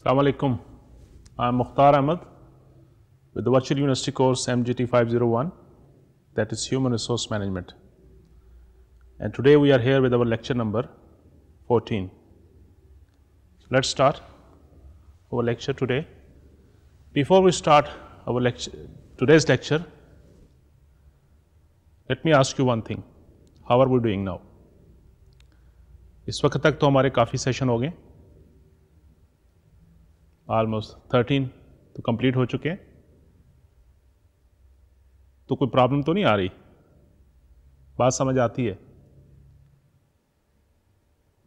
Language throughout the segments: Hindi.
Assalamu alaikum. I'm Mukhtar Ahmed with the Virtual University course MGT 501 that is Human Resource Management. And today we are here with our lecture number 14. Let's start our lecture today. Before we start our lecture, today's lecture, let me ask you one thing. How are we doing now? Is वक्त तक तो session काफ़ी ऑलमोस्ट थर्टीन तो कंप्लीट हो चुके हैं तो कोई प्रॉब्लम तो नहीं आ रही बात समझ आती है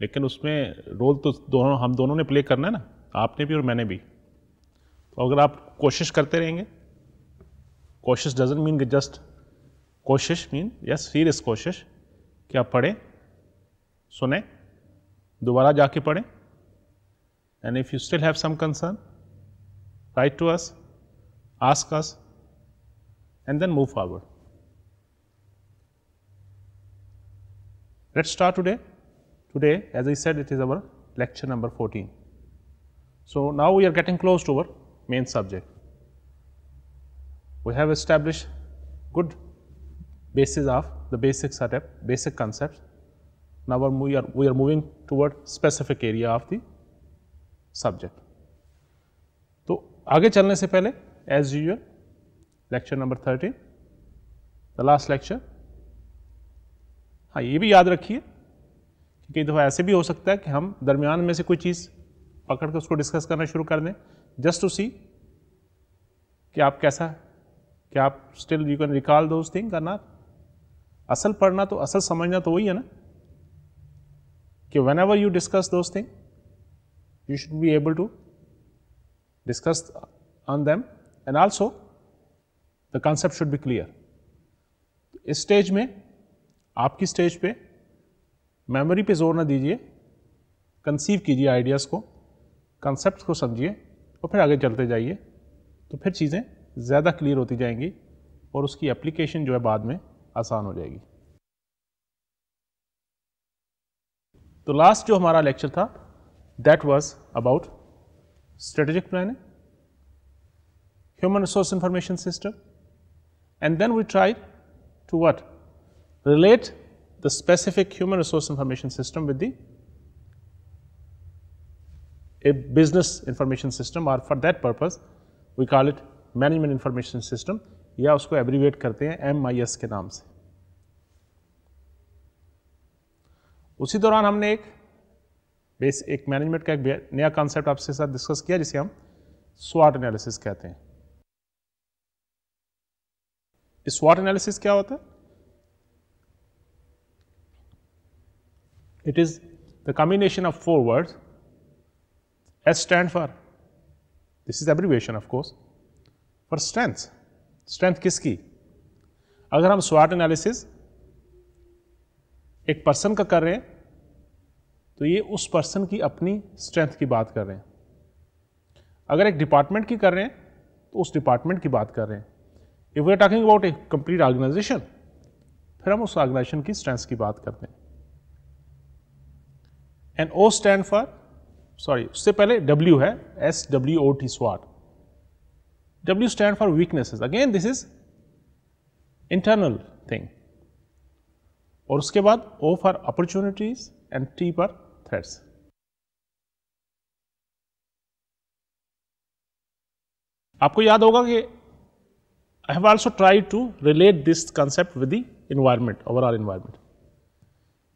लेकिन उसमें रोल तो दोनों हम दोनों ने प्ले करना है ना आपने भी और मैंने भी तो अगर आप कोशिश करते रहेंगे कोशिश डजेंट मीन जस्ट कोशिश मीन या सीरियस कोशिश कि आप पढ़ें सुने दोबारा जाके पढ़ें And if you still have some concern, write to us, ask us, and then move forward. Let us start today. Today, as I said, it is our lecture number 14. So, now we are getting close to our main subject. We have established good basis of the basic setup, basic concepts. Now, we are, we are moving toward specific area of the subject तो आगे चलने से पहले as usual lecture number thirteen the last lecture हाँ ये भी याद रखिए कई दफ़ा ऐसे भी हो सकता है कि हम दरमियान में से कोई चीज़ पकड़ के उसको डिस्कस करना शुरू कर दें जस्ट टू सी कि आप कैसा कि आप still you can recall those thing करना असल पढ़ना तो असल समझना तो वही है ना कि whenever you discuss those thing you should be able to discuss on them and also the concept should be clear. इस स्टेज में आपकी स्टेज पे मेमोरी पे जोर ना दीजिए कंसीव कीजिए आइडियाज़ को कंसेप्ट को समझिए और फिर आगे चलते जाइए तो फिर चीज़ें ज़्यादा क्लियर होती जाएंगी और उसकी एप्लीकेशन जो है बाद में आसान हो जाएगी तो लास्ट जो हमारा लेक्चर था that was about strategic planning, human resource information system, and then we tried to what? Relate the specific human resource information system with the a business information system or for that purpose we call it management information system या उसको एब्रीवेट करते हैं एम के नाम से उसी दौरान हमने एक बेस एक मैनेजमेंट का एक नया कॉन्सेप्ट आपसे साथ डिस्कस किया जिसे हम स्वाट एनालिसिस कहते हैं स्वाट एनालिसिस क्या होता है it is the combination of four word S stand for this is abbreviation of course for strength strength किसकी अगर हम स्वाट एनालिसिस एक पर्सन का कर रहे हैं तो ये उस पर्सन की अपनी स्ट्रेंथ की बात कर रहे हैं अगर एक डिपार्टमेंट की कर रहे हैं तो उस डिपार्टमेंट की बात कर रहे हैं if we are talking about a complete organisation फिर हम उस ऑर्गेनाइजेशन की स्ट्रेंथ की बात करते हैं and O stand for sorry उससे पहले डब्ल्यू है एस डब्ल्यू ओ टी स्वाट W stand for weaknesses again this is internal thing और उसके बाद O for opportunities and T for aspects. आपको याद होगा कि I have also try to relate this concept with the environment overall environment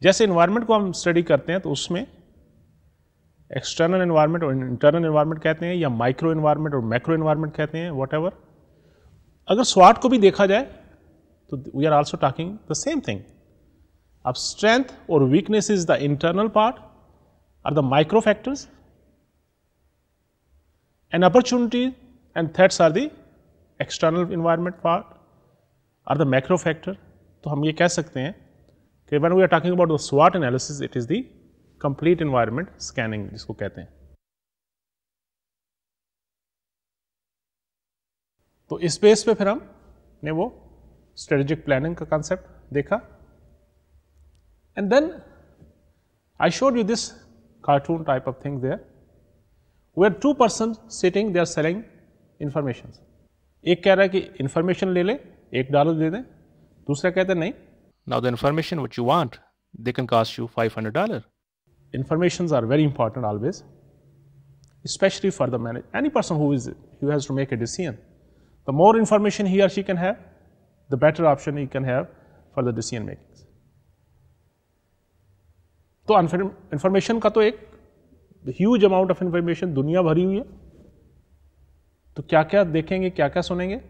जैसे इन्वायरमेंट को हम स्टडी करते हैं तो उसमें एक्सटर्नल इन्वायरमेंट और इंटरनल इन्वायरमेंट कहते हैं या माइक्रो इन्वायरमेंट और मैक्रो इन्वायरमेंट कहते हैं वॉट अगर स्वाट को भी देखा जाए तो we are also talking the same thing अब स्ट्रेंथ और weakness is the internal part are the micro factors and opportunities and threats are the external environment part are the macro factor. So, we can say that when we are talking about the SWOT analysis, it is the complete environment scanning. Jisko kehte hain. तो इस बेस पे फिर हम ने वो स्ट्रेटेजिक प्लानिंग का कॉन्सेप्ट देखा and then I showed cartoon type of thing there, where two persons sitting they are selling information. एक कह रहा है information ले ले, एक डॉलर दे दे, दूसरा कहता है Now the information which you want, they can cost you five hundred dollar. Informations are very important always, especially for the manager. Any person who is who has to make a decision, the more information he or she can have, the better option he can have for the decision making. तो इन्फॉर्मेशन का तो एक ह्यूज अमाउंट ऑफ इंफॉर्मेशन दुनिया भरी हुई है तो क्या क्या देखेंगे क्या क्या सुनेंगे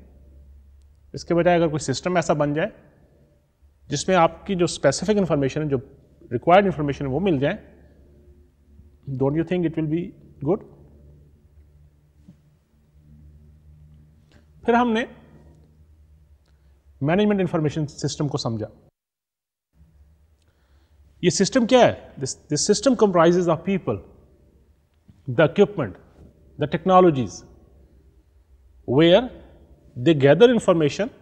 इसके बजाय अगर कोई सिस्टम ऐसा बन जाए जिसमें आपकी जो स्पेसिफिक इंफॉर्मेशन है जो रिक्वायर्ड इन्फॉर्मेशन है वो मिल जाए don't you think it will be good फिर हमने मैनेजमेंट इन्फॉर्मेशन सिस्टम को समझा ये system क्या है this this system comprises of people the equipment the technologies where they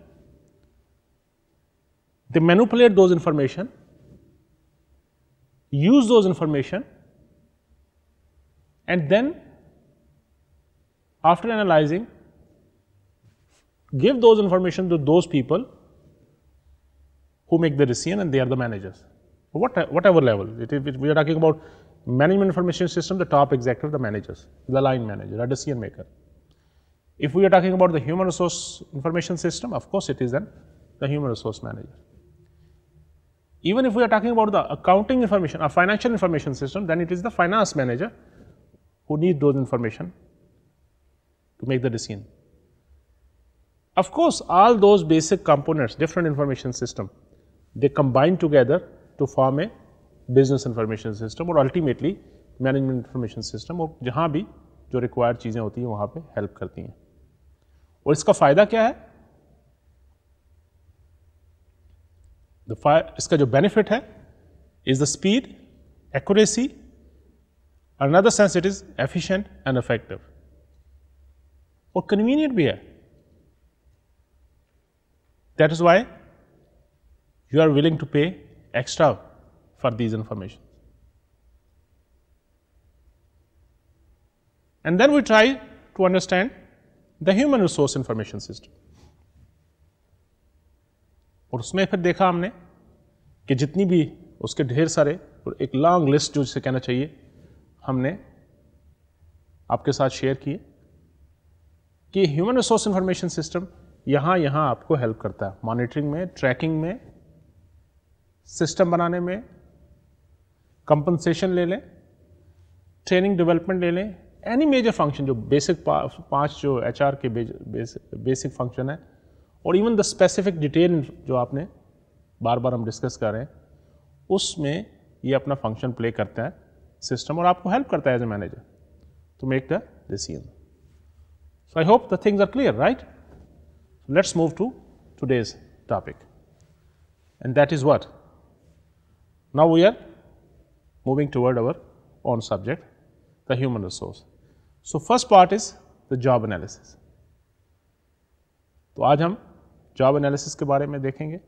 they manipulate those information, use those information, and then after analyzing, give those information to those people who make the decision and they are the managers what, whatever level. It, it, we are talking about management information system, the top executive, the managers, the line manager, the decision maker. If we are talking about the human resource information system, of course it is then the human resource manager. Even if we are talking about the accounting information or financial information system, then it is the finance manager who needs those information to make the decision. Of course, all those basic components, different information system, they combine together to form a business information system और ultimately management information system और जहाँ भी जो required चीज़ें होती हैं वहाँ पे help करती हैं और इसका फ़ायदा क्या है इसका जो बेनिफिट है is the speed accuracy another sense it is efficient and effective और कन्वीनियंट भी है that is why you are willing to pay extra for these information. And then we try to understand the human resource information system. और उसमें फिर देखा हमने कि जितनी भी उसके ढेर सारे और एक लॉन्ग लिस्ट जो जिसे कहना चाहिए हमने आपके साथ शेयर किए कि ह्यूमन रिसोर्स इंफॉर्मेशन सिस्टम यहां यहां आपको हेल्प करता है मॉनिटरिंग में ट्रैकिंग में सिस्टम बनाने में कंपनसेशन ले लें ट्रेनिंग डेवलपमेंट ले लें एनी मेजर फंक्शन जो बेसिक पांच जो एच के बेसिक फंक्शन है और इवन द स्पेसिफिक डिटेल जो आपने बार बार हम डिस्कस कर रहे हैं उसमें ये अपना फंक्शन प्ले करता है सिस्टम और आपको हेल्प करता है as a manager to make the decision so I hope the things are clear right let's move to today's topic and that is what Now we are moving toward our own subject, the human resource. So first part is the job analysis. तो आज हम जॉब एनालिसिस के बारे में देखेंगे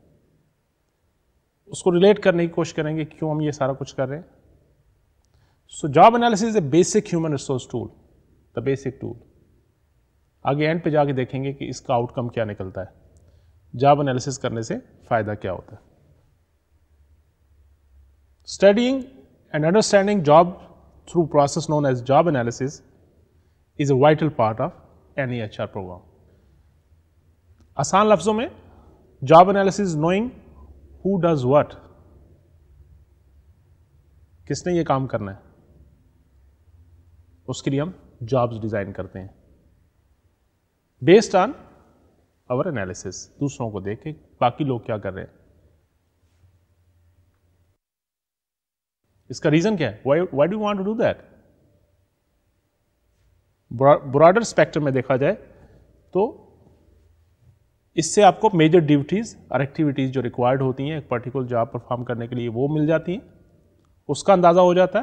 उसको रिलेट करने की कोशिश करेंगे क्यों हम ये सारा कुछ कर रहे हैं so job analysis is a basic human resource tool the basic tool आगे एंड पे जाके देखेंगे कि इसका आउटकम क्या निकलता है जॉब एनालिसिस करने से फ़ायदा क्या होता है Studying and understanding job through process known as job analysis is a vital part of any HR program. आसान लफ्जों में job analysis knowing who does what. किसने ये काम करना है उसके लिए हम जॉब्स डिज़ाइन करते हैं बेस्ड ऑन आवर एनालिसिस दूसरों को देख के बाकी लोग क्या कर रहे हैं इसका रीज़न क्या है why do want to do that broader spectrum में देखा जाए तो इससे आपको मेजर ड्यूटीज़ और एक्टिविटीज़ जो रिक्वायर्ड होती हैं एक पर्टिकुलर जॉब परफॉर्म करने के लिए वो मिल जाती हैं उसका अंदाज़ा हो जाता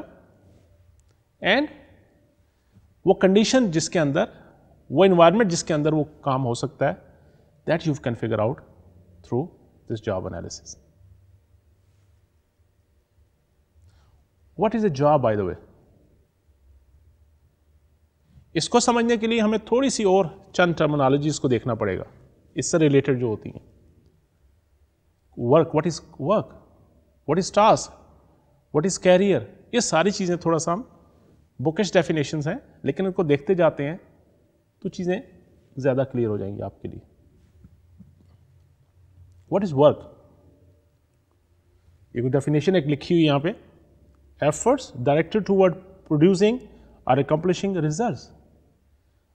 है एंड वो कंडीशन जिसके अंदर वो इन्वायरमेंट जिसके अंदर वो काम हो सकता है that you can figure out through this job analysis What is a job by the way? इसको समझने के लिए हमें थोड़ी सी और चंद टर्मोनोलॉजी को देखना पड़ेगा इससे रिलेटेड जो होती हैं work what is work what is task what is career ये सारी चीज़ें थोड़ा सा हम बुकिश डेफिनेशन हैं लेकिन उनको देखते जाते हैं तो चीज़ें ज़्यादा क्लियर हो जाएंगी आपके लिए व्हाट इज़ वर्क ये डेफिनेशन एक लिखी हुई यहाँ पर efforts directed toward producing or accomplishing results.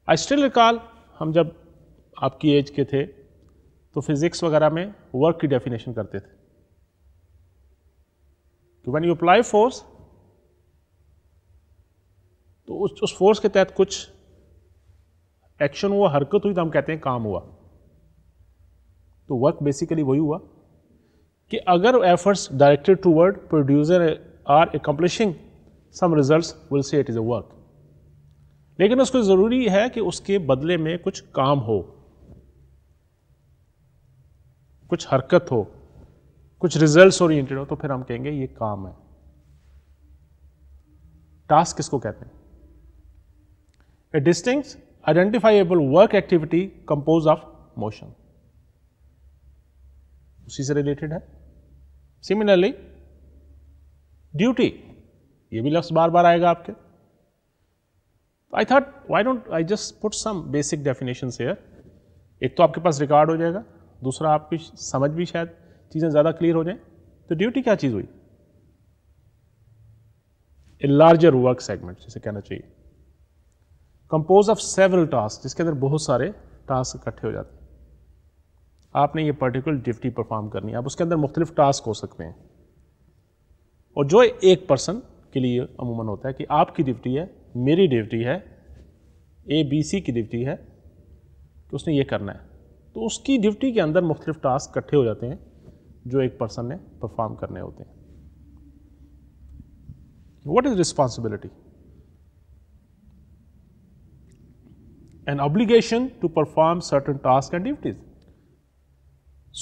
I still recall हम जब आपकी एज के थे तो फिजिक्स वगैरह में वर्क की डेफिनेशन करते थे कि व्हेन यू अप्लाई फोर्स तो उस उस फोर्स के तहत कुछ एक्शन हुआ हरकत हुई तो हम कहते हैं काम हुआ तो वर्क बेसिकली वही हुआ कि अगर efforts directed toward producer are accomplishing some results will say it is a work लेकिन उसको ज़रूरी है कि उसके बदले में कुछ काम हो कुछ हरकत हो कुछ रिजल्ट्स ओरिएंटेड हो तो फिर हम कहेंगे ये काम है टास्क किसको कहते हैं a distinct identifiable work activity compose of motion उसी से रिलेटेड है सिमिलरली ड्यूटी ये भी लफ्ज़ बार बार आएगा आपके I thought why don't I just put some basic definition here एक तो आपके पास रिकॉर्ड हो जाएगा दूसरा आपकी समझ भी शायद चीज़ें ज़्यादा क्लियर हो जाए तो ड्यूटी क्या चीज़ हुई ए लार्जर वर्क सेगमेंट जिसे कहना चाहिए कंपोज ऑफ सेवरल टास्क जिसके अंदर बहुत सारे टास्क इकट्ठे हो जाते हैं आपने ये पर्टिकुलर ड्यूटी परफॉर्म करनी है आप उसके अंदर मुख्तलिफ टास्क हो सकते हैं और जो एक पर्सन के लिए अमूमन होता है कि आपकी ड्यूटी है मेरी ड्यूटी है ए बी सी की ड्यूटी है तो उसने ये करना है तो उसकी ड्यूटी के अंदर मुख्तलिफ टास्क इकट्ठे हो जाते हैं जो एक पर्सन ने परफॉर्म करने होते हैं what is responsibility an obligation to perform certain task and duties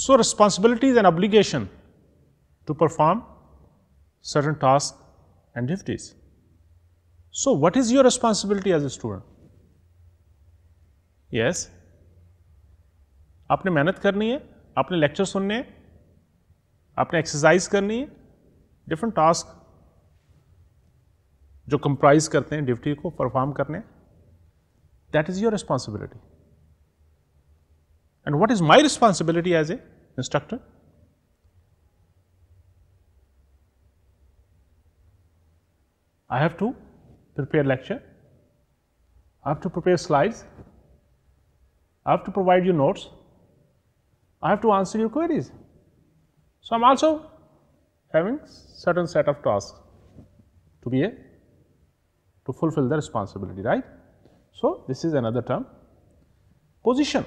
so responsibility is an obligation to perform certain tasks and duties. So, what is your responsibility as a student? Yes, आपने मेहनत करनी है आपने लेक्चर सुनने हैं आपने एक्सरसाइज करनी है डिफरेंट टास्क जो कंप्राइज करते हैं ड्यूटी को परफॉर्म करने that is your responsibility and what is my responsibility as a instructor I have to prepare lecture, I have to prepare slides, I have to provide you notes, I have to answer your queries. So, I am also having certain set of tasks to be a to fulfill the responsibility right. So, this is another term position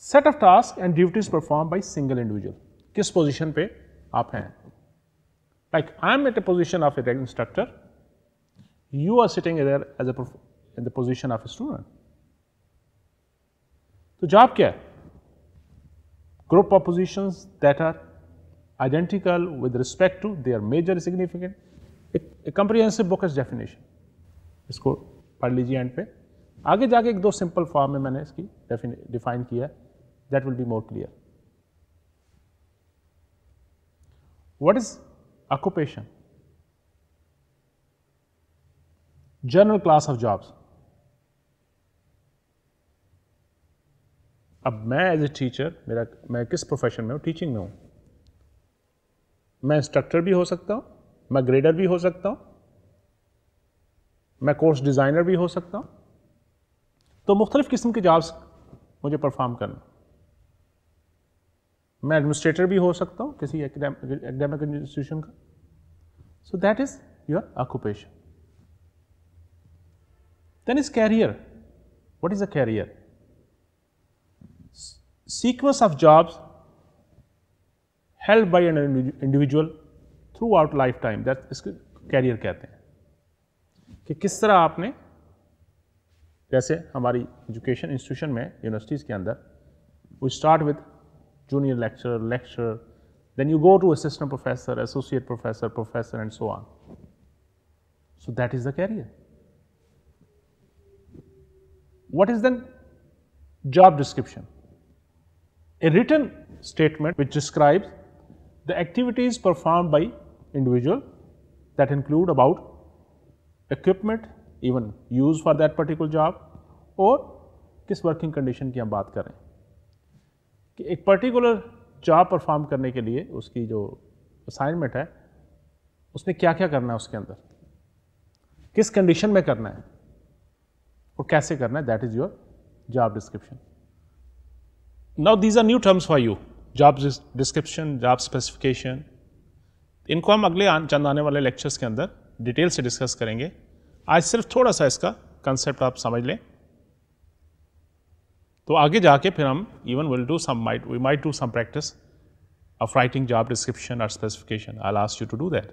set of tasks and duties performed by single individual किस position pe aap hain? like I'm at the position of a instructor, you are sitting there as a in the position of a student. So job care, group of positions that are identical with respect to their major significant, a, comprehensive book is definition. इसको पढ़ लीजिए एंड पे आगे जाके एक दो सिंपल फॉर्म में मैंने इसकी डिफाइन किया that will be more clear what is occupation, general class of jobs. अब मैं एज ए टीचर मेरा मैं किस प्रोफेशन में हूँ टीचिंग में हूँ मैं इंस्ट्रक्टर भी हो सकता हूँ मैं ग्रेडर भी हो सकता हूँ मैं कोर्स डिज़ाइनर भी हो सकता हूँ तो मुख्तलिफ़ किस्म के जॉब्स मुझे परफॉर्म करना मैं एडमिनिस्ट्रेटर भी हो सकता हूँ किसी एकेडमिक इंस्टीट्यूशन का so that is your occupation is career career is a career sequence of jobs help jobs an individual throughout lifetime that इसको कैरियर कहते हैं कि किस तरह आपने जैसे हमारी एजुकेशन इंस्टीट्यूशन में यूनिवर्सिटीज़ के अंदर वो start with junior lecturer, lecturer. Then you go to assistant professor, associate professor, professor, and so on. So that is the career. What is then job description? A written statement which describes the activities performed by individual that include about equipment even used for that particular job or किस working condition की हम बात करें कि एक पर्टिकुलर जॉब परफॉर्म करने के लिए उसकी जो असाइनमेंट है उसने क्या क्या करना है उसके अंदर किस कंडीशन में करना है और कैसे करना है that is your job description now these are new terms for you job description job specification इनको हम अगले चंद आने वाले लेक्चर्स के अंदर डिटेल से डिस्कस करेंगे आज सिर्फ थोड़ा सा इसका कंसेप्ट आप समझ लें तो आगे जाके फिर हम even will do some might we might do some practice of writing job description और specification I last you to do that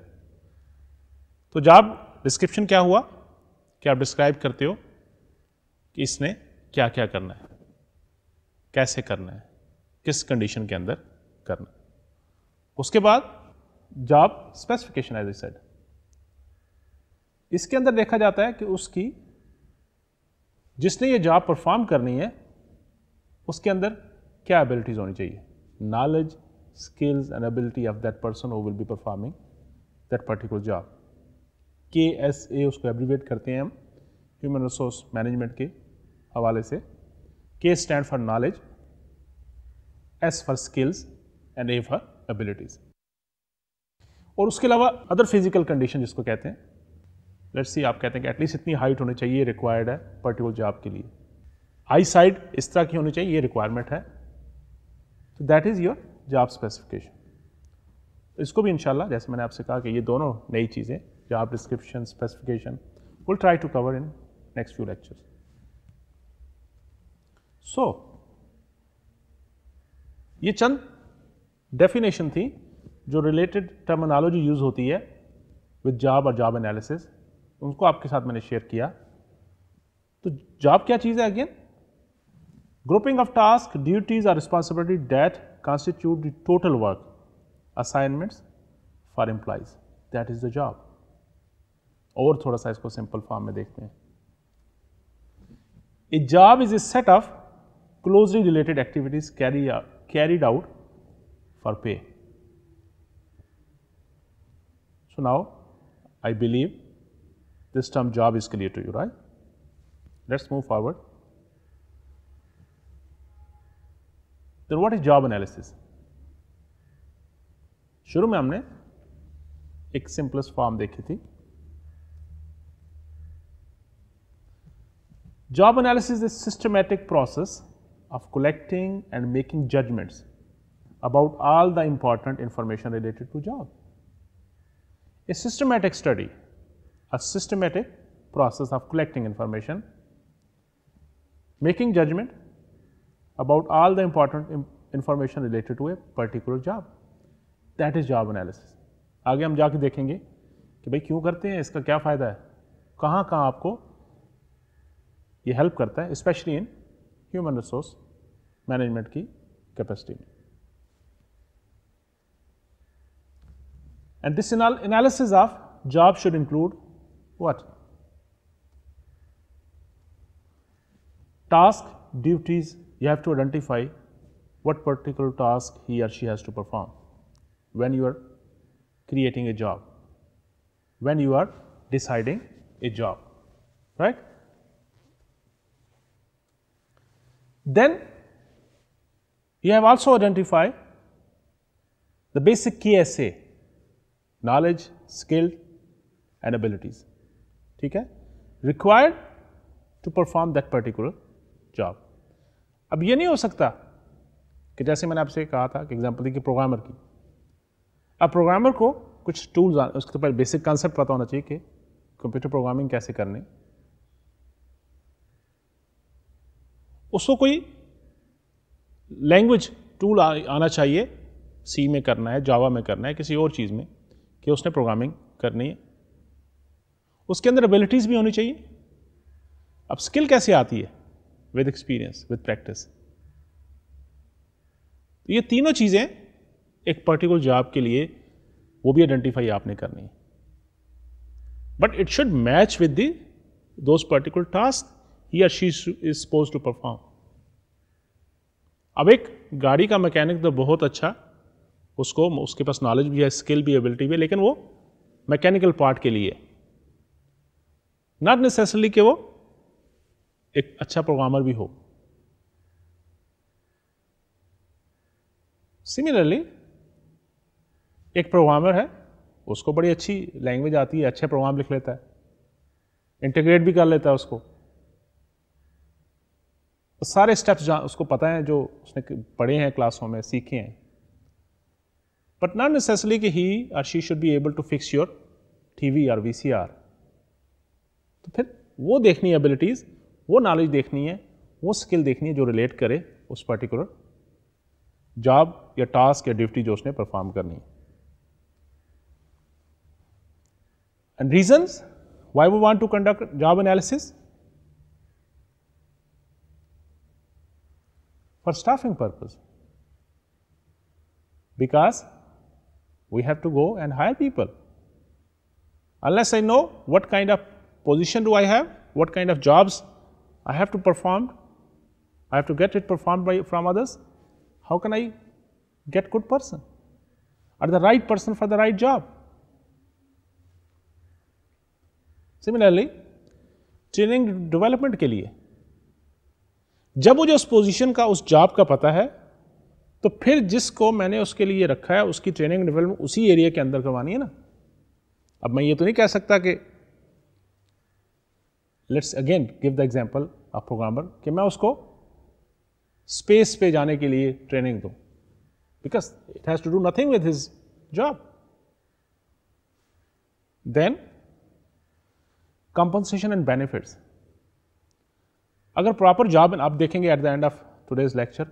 तो जॉब डिस्क्रिप्शन क्या हुआ कि आप डिस्क्राइब करते हो कि इसने क्या क्या करना है कैसे करना है किस कंडीशन के अंदर करना है उसके बाद job specification as I said इसके अंदर देखा जाता है कि उसकी जिसने ये जॉब परफॉर्म करनी है उसके अंदर क्या एबिलिटीज़ होनी चाहिए knowledge skills and ability of that person who will be performing that particular job K S A उसको एब्रीवेट करते हैं हम ह्यूमन रिसोर्स मैनेजमेंट के हवाले से K stand for knowledge S for skills and A for abilities और उसके अलावा अदर फिजिकल कंडीशन जिसको कहते हैं लेट्स सी आप कहते हैं कि एटलीस्ट इतनी हाइट होनी चाहिए रिक्वायर्ड है पर्टिकुलर जॉब के लिए आई साइड इस तरह की होनी चाहिए ये रिक्वायरमेंट है तो that is your job specification इसको भी इंशाल्लाह जैसे मैंने आपसे कहा कि ये दोनों नई चीज़ें job description specification will try to cover in next few lectures so ये चंद डेफिनेशन थी जो रिलेटेड टर्मिनोलॉजी यूज़ होती है विद जॉब और जॉब एनालिसिस उनको आपके साथ मैंने शेयर किया तो जॉब क्या चीज़ है again Grouping of tasks, duties or responsibility that constitute the total work assignments for employees. That is the job. और थोड़ा सा इसको सिंपल फॉर्म में देखते हैं a job is a set of closely related activities carry carried out for pay. So now I believe this term job is clear to you, right? Let's move forward. then what is job analysis? शुरू में हमने एक सिंपलेस्ट फॉर्म देखी थी Job analysis is a systematic process of collecting and making judgments about all the important information related to job. A systematic study, a systematic process of collecting information, making judgment about all the important information related to a particular job. That is job analysis. आगे हम जाके देखेंगे कि भाई क्यों करते हैं इसका क्या फ़ायदा है कहाँ कहाँ आपको ये हेल्प करता है especially in human resource management की कैपेसिटी में and this analysis of job should include what task duties you have to identify what particular task he or she has to perform when you are creating a job, when you are deciding a job, right. Then you have also identified the basic KSA, knowledge, skill and abilities, okay, required to perform that particular job. अब ये नहीं हो सकता कि जैसे मैंने आपसे कहा था कि एग्जाम्पल देखिए प्रोग्रामर की अब प्रोग्रामर को कुछ टूल्स उसके पहले बेसिक कॉन्सेप्ट पता होना चाहिए कि कंप्यूटर प्रोग्रामिंग कैसे करनी उसको कोई लैंग्वेज टूल आ, आना चाहिए सी में करना है जावा में करना है किसी और चीज़ में कि उसने प्रोग्रामिंग करनी है उसके अंदर एबिलिटीज़ भी होनी चाहिए अब स्किल कैसे आती है विद एक्सपीरियंस विद प्रैक्टिस तो ये तीनों चीज़ें एक पर्टिकुलर जॉब के लिए वो भी आइडेंटिफाई आपने करनी है but it should match with the those particular task he or she is suppose to perform अब एक गाड़ी का मैकेनिक तो बहुत अच्छा उसको उसके पास नॉलेज भी है स्किल भी एबिलिटी भी है लेकिन वो मैकेनिकल पार्ट के लिए नॉट नेसेसरली कि वो एक अच्छा प्रोग्रामर भी हो सिमिलरली एक प्रोग्रामर है उसको बड़ी अच्छी लैंग्वेज आती है अच्छे प्रोग्राम लिख लेता है इंटीग्रेट भी कर लेता है उसको सारे स्टेप्स उसको पता है जो उसने पढ़े हैं क्लासों में सीखे हैं बट नॉट नेसेसरी कि ही और she should be able to fix your TV और वीसीआर तो फिर वो देखनी एबिलिटीज़ वो नॉलेज देखनी है वो स्किल देखनी है जो रिलेट करे उस पर्टिकुलर जॉब या टास्क या ड्यूटी जो उसने परफॉर्म करनी है and reasons why we want to conduct job analysis for staffing purpose because we have to go and hire people unless I know what kind of position do I have what kind of jobs I have to perform, I have to get it performed by from others. How can I get good person or the right person for the right job? Similarly training development के लिए जब मुझे उस पोजीशन का उस जॉब का पता है तो फिर जिसको मैंने उसके लिए रखा है उसकी ट्रेनिंग डेवलपमेंट उसी एरिया के अंदर करवानी है ना अब मैं ये तो नहीं कह सकता कि let's again give the example of programmer कि मैं उसको स्पेस पे जाने के लिए ट्रेनिंग दूँ because it has to do nothing with his job then compensation and benefits अगर प्रॉपर जॉब आप देखेंगे at the end of today's lecture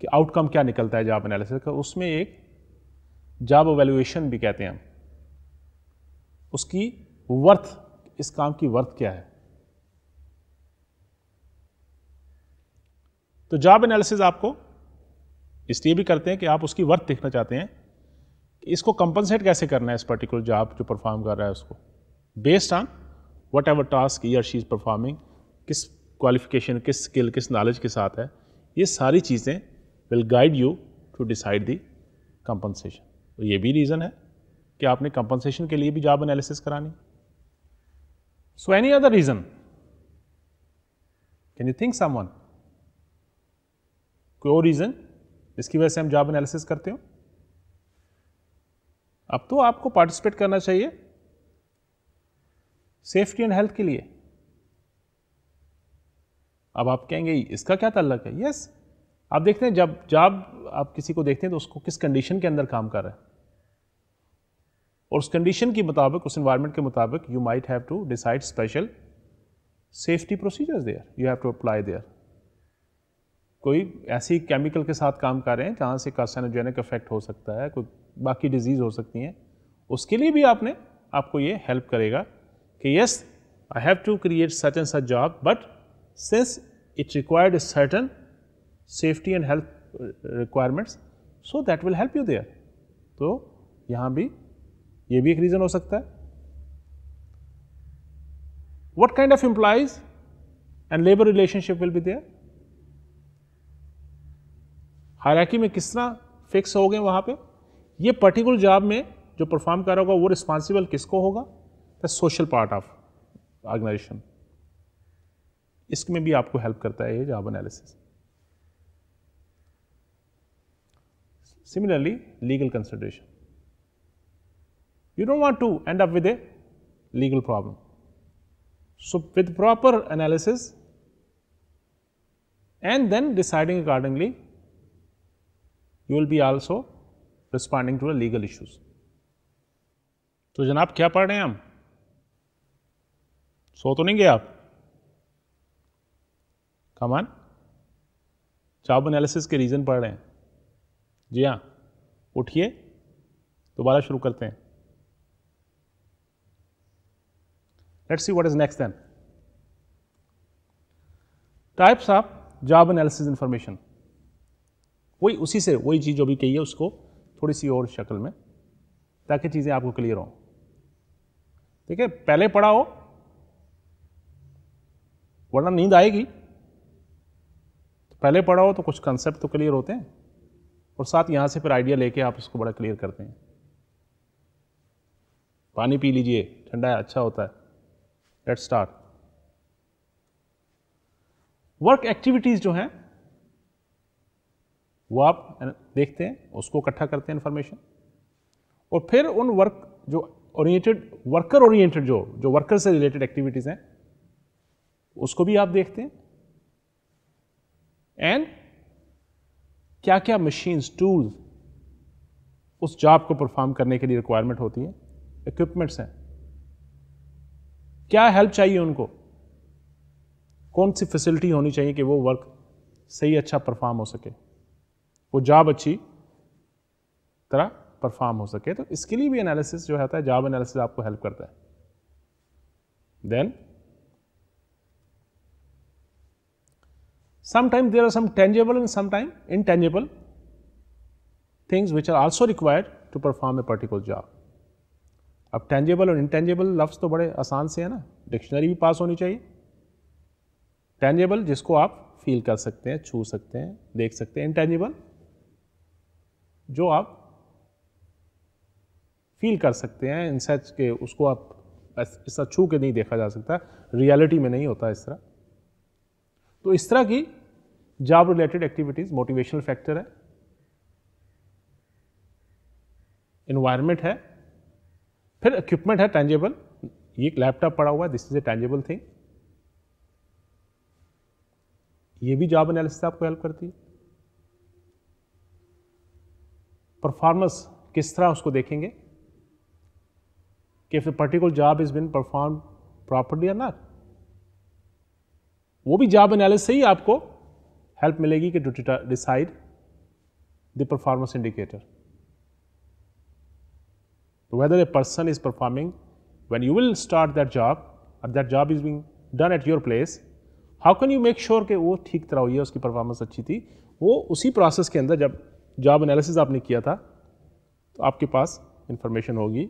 कि आउटकम क्या निकलता है जॉब एनालिसिस का उसमें एक जॉब वैल्यूएशन भी कहते हैं हम उसकी वर्थ इस काम की वर्थ क्या है तो जॉब एनालिसिस आपको इसलिए भी करते हैं कि आप उसकी वर्थ देखना चाहते हैं कि इसको कंपनसेट कैसे करना है इस पर्टिकुलर जॉब जो परफॉर्म कर रहा है उसको based on whatever task he she is performing किस क्वालिफिकेशन किस स्किल किस नॉलेज के साथ है ये सारी चीज़ें will guide you to decide the compensation तो ये भी रीज़न है कि आपने कंपनसेशन के लिए भी जॉब एनालिसिस करानी so any other reason can you think some one कोई और रीज़न जिसकी वजह से हम जॉब एनालिसिस करते हो अब तो आपको पार्टिसिपेट करना चाहिए सेफ्टी एंड हेल्थ के लिए अब आप कहेंगे इसका क्या तल्लक है यस आप देखते हैं जब जॉब आप किसी को देखते हैं तो उसको किस कंडीशन के अंदर काम कर रहा है और उस कंडीशन के मुताबिक उस एनवायरमेंट के मुताबिक you might have to decide special safety procedures there you have to apply there कोई ऐसी केमिकल के साथ काम कर रहे हैं जहाँ से कार्सिनोजेनिक इफेक्ट हो सकता है कोई बाकी डिजीज़ हो सकती हैं उसके लिए भी आपने आपको ये हेल्प करेगा कि yes I have to create such and such job but since it required certain safety and health requirements so that will help you there तो यहाँ भी ये भी एक रीज़न हो सकता है what kind of employees and labour relationship will भी देयर हालांकि में किस तरह फिक्स हो गए वहाँ पर यह पर्टिकुलर जॉब में जो परफॉर्म कर रहा होगा वो रिस्पॉन्सिबल किसको होगा the social part of organization इसमें भी आपको हेल्प करता है ये job analysis similarly legal consideration you don't want to end up with a legal problem so with proper analysis and then deciding accordingly you will be also responding to the legal तो जनाब क्या पढ़ रहे हैं हम सो तो नहीं गए आप कमान जॉब एनालिसिस के रीज़न पढ़ रहे हैं जी हाँ उठिए दोबारा शुरू करते हैं let's see what is next then types of job analysis information वही उसी से वही चीज़ जो भी कही है उसको थोड़ी सी और शक्ल में ताकि चीज़ें आपको क्लियर हों ठीक है पहले पढ़ा हो वरना नींद आएगी तो पहले पढ़ा हो तो कुछ कंसेप्ट तो क्लियर होते हैं और साथ यहाँ से फिर आइडिया लेके आप उसको बड़ा क्लियर करते हैं पानी पी लीजिए ठंडा है अच्छा होता है लेट स्टार्ट वर्क एक्टिविटीज़ जो हैं वो आप देखते हैं उसको इकट्ठा करते हैं इन्फॉर्मेशन और फिर उन वर्क जो ओरिएंटेड वर्कर ओरिएंटेड जो जो वर्कर से रिलेटेड एक्टिविटीज़ हैं उसको भी आप देखते हैं एंड क्या क्या मशीन्स टूल्स उस जॉब को परफॉर्म करने के लिए रिक्वायरमेंट होती है इक्विपमेंट्स हैं क्या हेल्प चाहिए उनको कौन सी फैसिलिटी होनी चाहिए कि वो वर्क सही अच्छा परफॉर्म हो सके वो जॉब अच्छी तरह परफॉर्म हो सके तो इसके लिए भी एनालिसिस जो होता है जॉब एनालिसिस आपको हेल्प करता है then sometime there are some tangible and sometime intangible things which are also required to perform a particular job अब टेंजेबल और इनटेंजेबल लफ्ज तो बड़े आसान से है ना डिक्शनरी भी पास होनी चाहिए टेंजेबल जिसको आप फील कर सकते हैं छू सकते हैं देख सकते हैं इनटेंजेबल जो आप फील कर सकते हैं इन सच के उसको आप ऐसा छू के नहीं देखा जा सकता रियलिटी में नहीं होता इस तरह तो इस तरह की job related activities motivational factor है इन्वायरमेंट है फिर इक्विपमेंट है टेंजेबल ये एक लैपटॉप पड़ा हुआ है this is a tangible thing ये भी जॉब एनालिसिस आपको हेल्प करती है परफॉर्मेंस किस तरह उसको देखेंगे कि a particular job is being perform properly या नॉट वो भी जॉब एनालिस से ही आपको हेल्प मिलेगी कि to decide the performance indicator whether a person is performing when you will start that job और that job is being done at your place how can you make sure कि वो ठीक तरह हुई है उसकी परफॉर्मेंस अच्छी थी वो उसी प्रोसेस के अंदर जब जॉब एनालिसिस आपने किया था तो आपके पास इंफॉर्मेशन होगी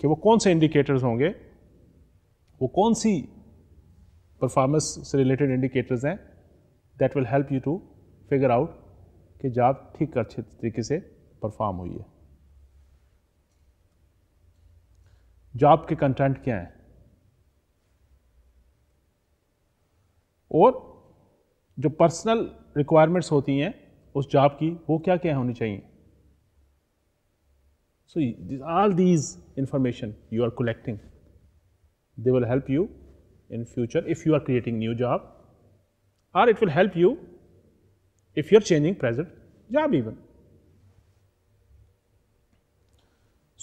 कि वो कौन से इंडिकेटर्स होंगे वो कौन सी परफॉर्मेंस से रिलेटेड इंडिकेटर्स हैं that will help you to figure out कि जॉब ठीक अच्छे तरीके से परफॉर्म हुई है जॉब के कंटेंट क्या हैं और जो पर्सनल रिक्वायरमेंट्स होती हैं उस जॉब की वो क्या क्या होनी चाहिए so all these information you are collecting they will help you in future if you are creating new job और it will help you if you are changing present job even.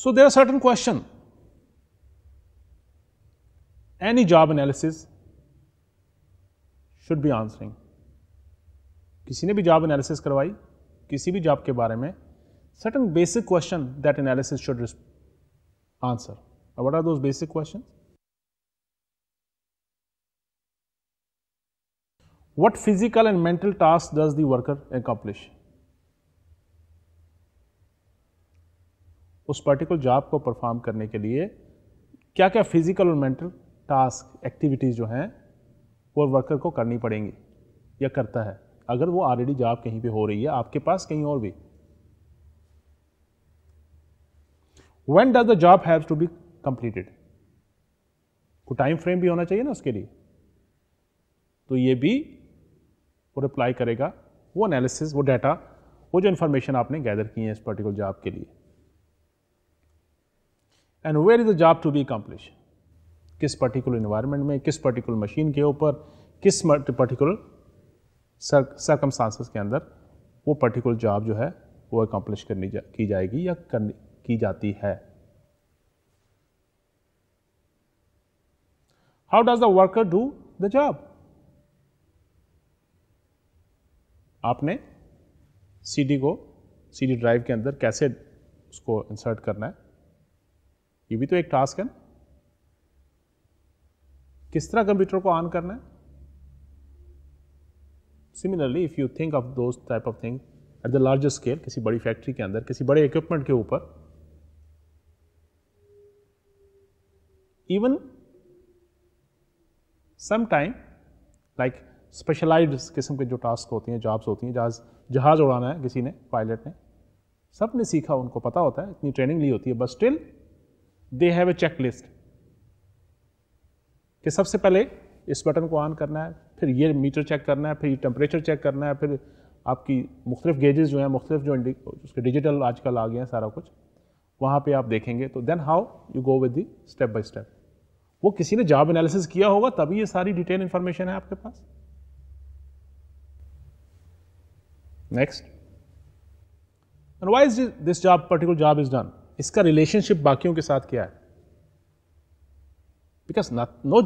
So there are certain question. Any job analysis should be answering. किसी ने भी जॉब एनालिसिस करवाई किसी भी जॉब के बारे में certain basic question that analysis should answer what are those basic question what physical and mental task does the worker accomplish उस पर्टिकुलर जॉब को परफॉर्म करने के लिए क्या क्या फिजिकल और मेंटल टास्क एक्टिविटीज जो हैं वो वर्कर को करनी पड़ेंगी या करता है अगर वो ऑलरेडी जॉब कहीं पे हो रही है आपके पास कहीं और भी when does the job have to be completed को टाइम फ्रेम भी होना चाहिए ना उसके लिए तो ये भी वो रिप्लाई करेगा वो एनालिसिस वो डाटा वो जो इंफॉर्मेशन आपने गैदर की है इस पर्टिकुलर जॉब के लिए and where is the job to be accomplish किस पर्टिकुलर इन्वायरमेंट में किस पर्टिकुलर मशीन के ऊपर किस पर्टिकुलर सर्कमस्टांसिस के अंदर वो पर्टिकुलर जॉब जो है वो अकम्पलिश करनी जा, की जाएगी या करनी की जाती है how does the worker do the job आपने सीडी को सीडी ड्राइव के अंदर कैसे उसको इंसर्ट करना है ये भी तो एक टास्क है ना किस तरह कंप्यूटर को ऑन करना है similarly if you think of those type of thing at the largest scale किसी बड़ी फैक्ट्री के अंदर किसी बड़े इक्विपमेंट के ऊपर इवन समाइम लाइक स्पेशलाइज किस्म के जो टास्क होती हैं जॉब्स होती हैं जहाज जहाज़ उड़ाना है किसी ने पायलट ने सब ने सीखा उनको पता होता है इतनी ट्रेनिंग ली होती है but still they have a checklist कि सबसे पहले इस बटन को ऑन करना है फिर ये मीटर चेक करना है फिर ये टेम्परेचर चेक करना है फिर आपकी मुख्तलिफ गेजेस जो हैं मुख्तलिफ जो उसके डिजिटल आजकल आ गए हैं सारा कुछ वहाँ पे आप देखेंगे तो then how you go with the step by step वो किसी ने जॉब एनालिसिस किया होगा तभी ये सारी डिटेल इन्फॉर्मेशन है आपके पास next and why is this job particular job is done इसका रिलेशनशिप बाकियों के साथ क्या है because no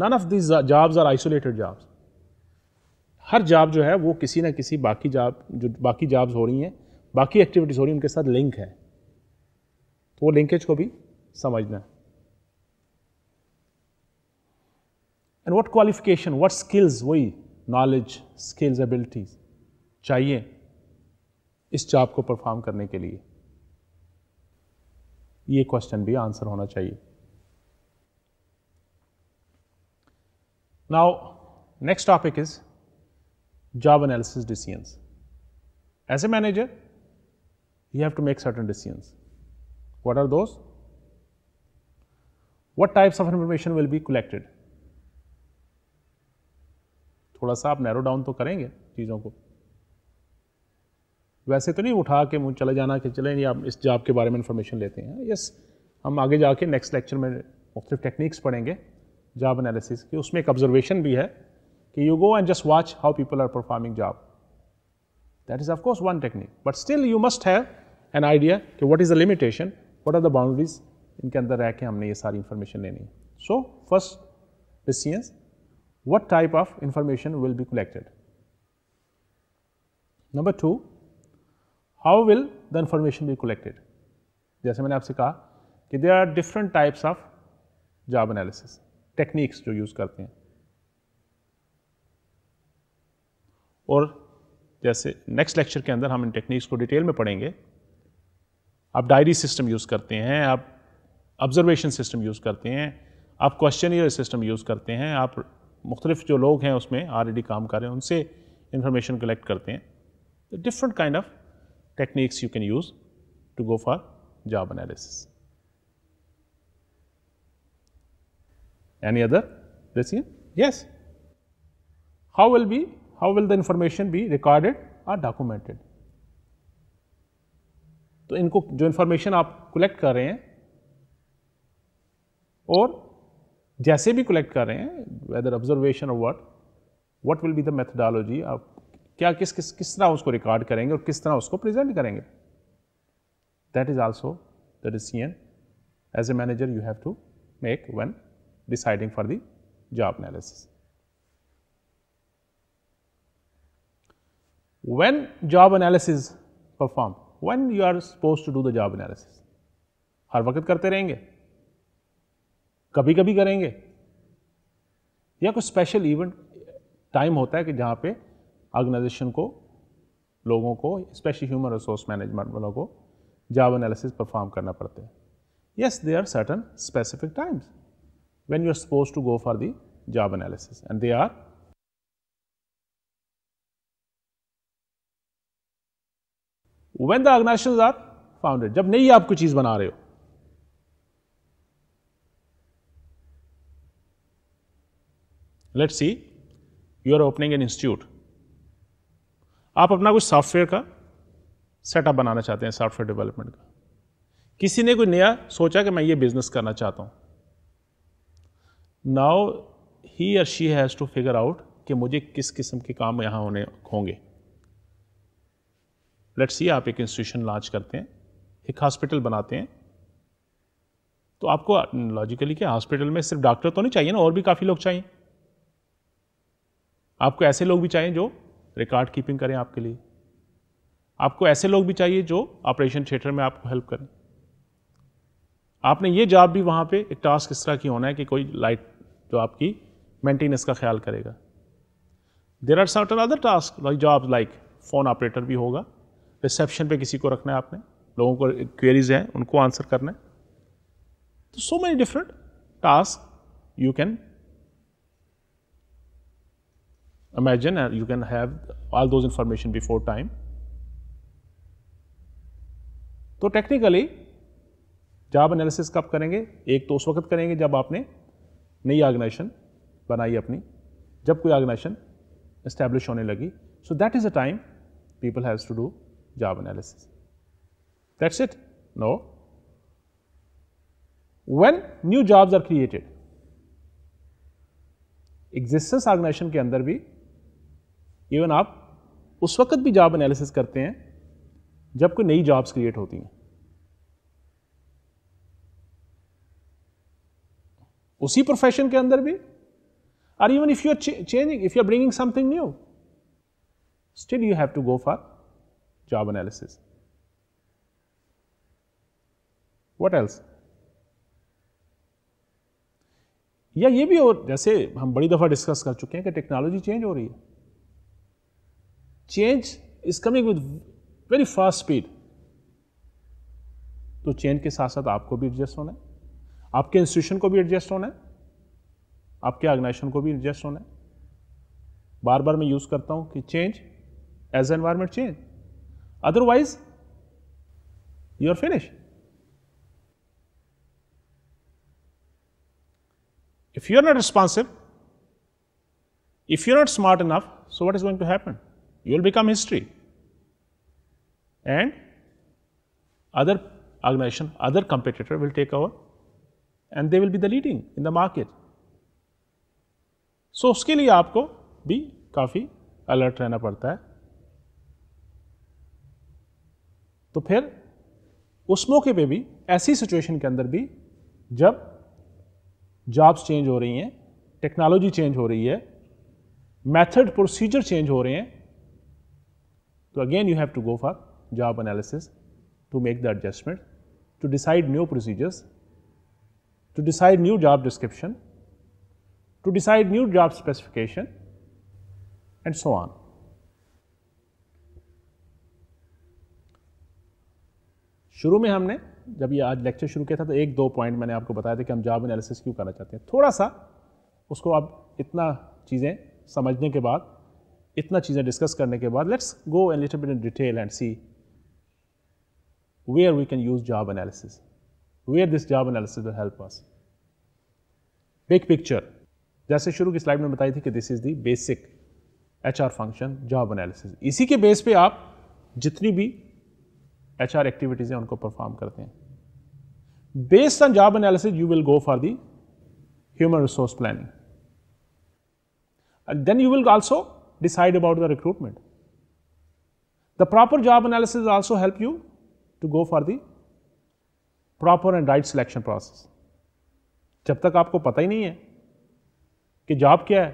none of this jobs are isolated jobs हर जॉब जो है वो किसी ना किसी बाकी जॉब जो बाकी जॉब्स हो रही हैं बाकी एक्टिविटीज़ हो रही हैं उनके साथ लिंक है तो वो लिंकेज को भी समझना है and what qualification what skills वही नॉलेज स्किल्स एबिलिटीज चाहिए इस जॉब को परफॉर्म करने के लिए ये क्वेश्चन भी आंसर होना चाहिए Now, next topic is job analysis decisions. As a manager, you have to make certain decisions. What are those? What types of information will be collected? थोड़ा सा आप नैरो डाउन तो करेंगे चीज़ों को वैसे तो नहीं उठा के मुँह चले जाना कि चले नहीं आप इस जॉब के बारे में इन्फॉर्मेशन लेते हैं यस हम आगे जाके नेक्स्ट लेक्चर में मुख्तलिफ टेक्निक्स पढ़ेंगे जॉब एनालिसिस की उसमें एक ऑब्जर्वेशन भी है कि you go and just watch how people are performing job that is of course one technique but still you must have an idea कि what is the limitation what are the boundaries इनके अंदर रह के हमने ये सारी इन्फॉर्मेशन लेनी है so first decisions what type of information will be collected. Number two, how will the information be collected? जैसे मैंने आपसे कहा कि there are different types of job analysis. Techniques जो यूज़ करते हैं और जैसे नेक्स्ट लेक्चर के अंदर हम इन टेक्निक्स को डिटेल में पढ़ेंगे आप डायरी सिस्टम यूज़ करते हैं आप ऑब्जर्वेशन सिस्टम यूज़ करते हैं आप क्वेश्चन सिस्टम यूज़ करते हैं आप मुख्तलिफ जो लोग हैं उसमें ऑलरेडी काम कर रहे हैं उनसे इंफॉर्मेशन कलेक्ट करते हैं different kind of techniques you can use to go for job analysis Any other decision? Yes. How will be, how will the information be recorded or documented? तो इनको जो इन्फॉर्मेशन आप कलेक्ट कर रहे हैं और जैसे भी कलेक्ट कर रहे हैं वेदर ऑब्जर्वेशन और what what will be the methodology आप क्या किस किस किस तरह उसको रिकॉर्ड करेंगे और किस तरह उसको प्रेजेंट करेंगे that is also the decision as a manager you have to make one deciding for the job analysis. When job analysis performed, when you are supposed to do the job analysis? हर वक्त करते रहेंगे कभी कभी करेंगे या कुछ स्पेशल इवेंट टाइम होता है कि जहां पे ऑर्गेनाइजेशन को लोगों को स्पेशली ह्यूमन रिसोर्स मैनेजमेंट वालों को जॉब एनालिसिस परफॉर्म करना पड़ता है yes they are certain specific times when you are supposed to go for the job analysis and they are when the organizations are founded जब नई आप कोई चीज बना रहे हो let's see you are opening an institute आप अपना कुछ सॉफ्टवेयर का सेटअप बनाना चाहते हैं सॉफ्टवेयर डेवलपमेंट का किसी ने कोई नया सोचा कि मैं ये बिजनेस करना चाहता हूं नाउ ही और she has to figure out कि मुझे किस किस्म के काम यहाँ होने होंगे लेट्स सी आप एक इंस्टीट्यूशन लॉन्च करते हैं एक हॉस्पिटल बनाते हैं तो आपको लॉजिकली क्या हॉस्पिटल में सिर्फ डॉक्टर तो नहीं चाहिए ना और भी काफ़ी लोग चाहिए आपको ऐसे लोग भी चाहिए जो रिकॉर्ड कीपिंग करें आपके लिए आपको ऐसे लोग भी चाहिए जो ऑपरेशन थिएटर में आपको हेल्प करें आपने ये जॉब भी वहाँ पे एक टास्क इस तरह की होना है कि कोई लाइट जो आपकी मेंटेनेंस का ख्याल करेगा there are certain other task job like phone operator भी होगा रिसेप्शन पे किसी को रखना है आपने लोगों को क्वेरीज हैं उनको आंसर करना है तो so many different task you can imagine you can have all all information before time तो टेक्निकली जाब एनालिसिस कब करेंगे एक तो उस वक्त करेंगे जब आपने नई ऑर्गेनाइजेशन बनाई अपनी जब कोई ऑर्गेनाइजेशन इस्टेब्लिश होने लगी so that is a time people has to do job analysis that's it no when new jobs are created existence organisation के अंदर भी इवन आप उस वक्त भी जॉब एनालिसिस करते हैं जब कोई नई जॉब्स क्रिएट होती हैं उसी प्रोफेशन के अंदर भी और even if you are changing if you are bringing something new still you have to go for job analysis what else या ये भी और जैसे हम बड़ी दफ़ा डिस्कस कर चुके हैं कि टेक्नोलॉजी चेंज हो रही है change is coming with very fast speed तो चेंज के साथ साथ आपको भी एडजस्ट होना है आपके इंस्टीट्यूशन को भी एडजस्ट होना है आपके ऑर्गेनाइजेशन को भी एडजस्ट होना है बार बार मैं यूज करता हूं कि change as environment change otherwise you are finish if you are not responsive if you are not smart enough so what is going to happen you will become history and other organisation other competitor will take over and they will be the leading in the market so उसके लिए आपको भी काफ़ी अलर्ट रहना पड़ता है तो फिर उस मौके पे भी ऐसी सिचुएशन के अंदर भी जब जॉब्स चेंज हो रही हैं टेक्नोलॉजी चेंज हो रही है मेथड प्रोसीजर चेंज हो रहे हैं तो again you have to go for job analysis to make the adjustment to decide new procedures to decide new job description, to decide new job specification, and so on. शुरू में हमने जब ये आज लेक्चर शुरू किया था तो एक दो पॉइंट मैंने आपको बताया था कि हम जॉब एनालिसिस क्यों करना चाहते हैं थोड़ा सा उसको अब इतना चीज़ें समझने के बाद इतना चीज़ें डिस्कस करने के बाद let's go and little bit in detail and see where we can use job analysis where this job analysis will help us. Big picture. जैसे शुरू की स्लाइड में बताई थी कि this is the basic H R function job analysis इसी के बेस पे आप जितनी भी एच आर एक्टिविटीज़ हैं उनको परफॉर्म करते हैं based on job analysis you will go for the human resource planning and then you will also decide about the recruitment the proper job analysis also help you to go for the proper and right selection process जब तक आपको पता ही नहीं है कि जॉब क्या है